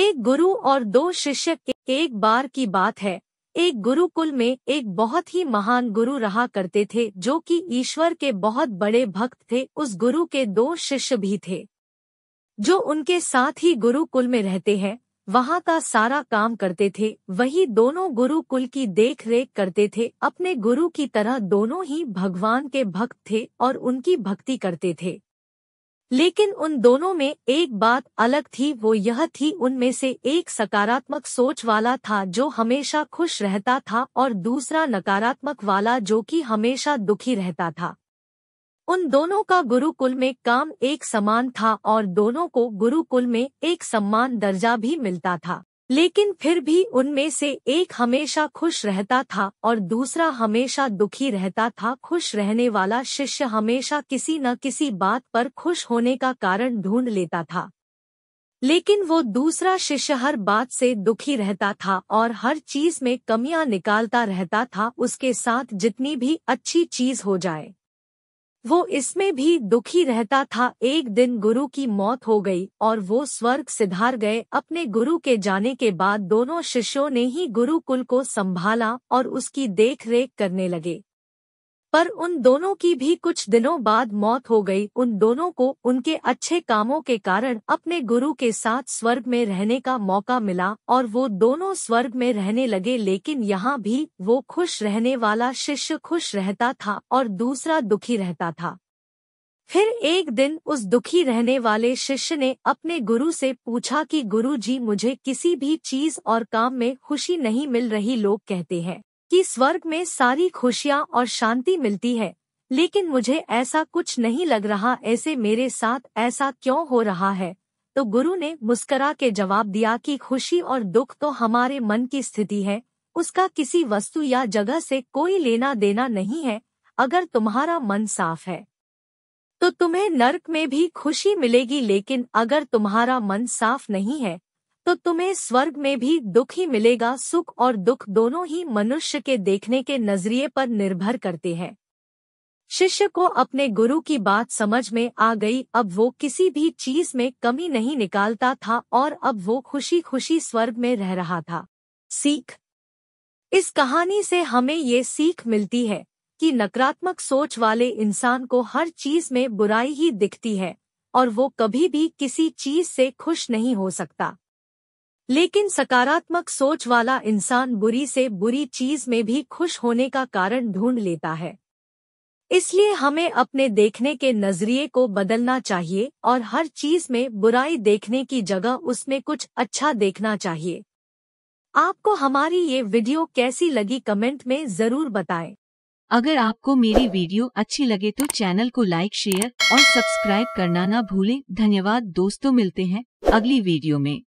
एक गुरु और दो शिष्य एक बार की बात है एक गुरुकुल में एक बहुत ही महान गुरु रहा करते थे जो कि ईश्वर के बहुत बड़े भक्त थे उस गुरु के दो शिष्य भी थे जो उनके साथ ही गुरुकुल में रहते हैं वहाँ का सारा काम करते थे वही दोनों गुरुकुल की देखरेख करते थे अपने गुरु की तरह दोनों ही भगवान के भक्त थे और उनकी भक्ति करते थे लेकिन उन दोनों में एक बात अलग थी वो यह थी उनमें से एक सकारात्मक सोच वाला था जो हमेशा खुश रहता था और दूसरा नकारात्मक वाला जो कि हमेशा दुखी रहता था उन दोनों का गुरुकुल में काम एक समान था और दोनों को गुरुकुल में एक सम्मान दर्जा भी मिलता था लेकिन फिर भी उनमें से एक हमेशा खुश रहता था और दूसरा हमेशा दुखी रहता था खुश रहने वाला शिष्य हमेशा किसी न किसी बात पर खुश होने का कारण ढूंढ लेता था लेकिन वो दूसरा शिष्य हर बात से दुखी रहता था और हर चीज में कमियां निकालता रहता था उसके साथ जितनी भी अच्छी चीज हो जाए वो इसमें भी दुखी रहता था एक दिन गुरु की मौत हो गई और वो स्वर्ग सिधार गए अपने गुरु के जाने के बाद दोनों शिष्यों ने ही गुरुकुल को संभाला और उसकी देखरेख करने लगे पर उन दोनों की भी कुछ दिनों बाद मौत हो गई उन दोनों को उनके अच्छे कामों के कारण अपने गुरु के साथ स्वर्ग में रहने का मौका मिला और वो दोनों स्वर्ग में रहने लगे लेकिन यहाँ भी वो खुश रहने वाला शिष्य खुश रहता था और दूसरा दुखी रहता था फिर एक दिन उस दुखी रहने वाले शिष्य ने अपने गुरु से पूछा कि गुरु जी मुझे किसी भी चीज और काम में खुशी नहीं मिल रही लोग कहते हैं कि स्वर्ग में सारी खुशियाँ और शांति मिलती है लेकिन मुझे ऐसा कुछ नहीं लग रहा ऐसे मेरे साथ ऐसा क्यों हो रहा है तो गुरु ने मुस्करा के जवाब दिया कि खुशी और दुख तो हमारे मन की स्थिति है उसका किसी वस्तु या जगह से कोई लेना देना नहीं है अगर तुम्हारा मन साफ है तो तुम्हें नरक में भी खुशी मिलेगी लेकिन अगर तुम्हारा मन साफ नहीं है तो तुम्हें स्वर्ग में भी दुख ही मिलेगा सुख और दुख दोनों ही मनुष्य के देखने के नजरिए पर निर्भर करते हैं शिष्य को अपने गुरु की बात समझ में आ गई अब वो किसी भी चीज में कमी नहीं निकालता था और अब वो खुशी खुशी स्वर्ग में रह रहा था सीख इस कहानी से हमें ये सीख मिलती है कि नकारात्मक सोच वाले इंसान को हर चीज में बुराई ही दिखती है और वो कभी भी किसी चीज से खुश नहीं हो सकता लेकिन सकारात्मक सोच वाला इंसान बुरी से बुरी चीज में भी खुश होने का कारण ढूंढ लेता है इसलिए हमें अपने देखने के नज़रिए को बदलना चाहिए और हर चीज में बुराई देखने की जगह उसमें कुछ अच्छा देखना चाहिए आपको हमारी ये वीडियो कैसी लगी कमेंट में ज़रूर बताएं। अगर आपको मेरी वीडियो अच्छी लगे तो चैनल को लाइक शेयर और सब्सक्राइब करना ना भूलें धन्यवाद दोस्तों मिलते हैं अगली वीडियो में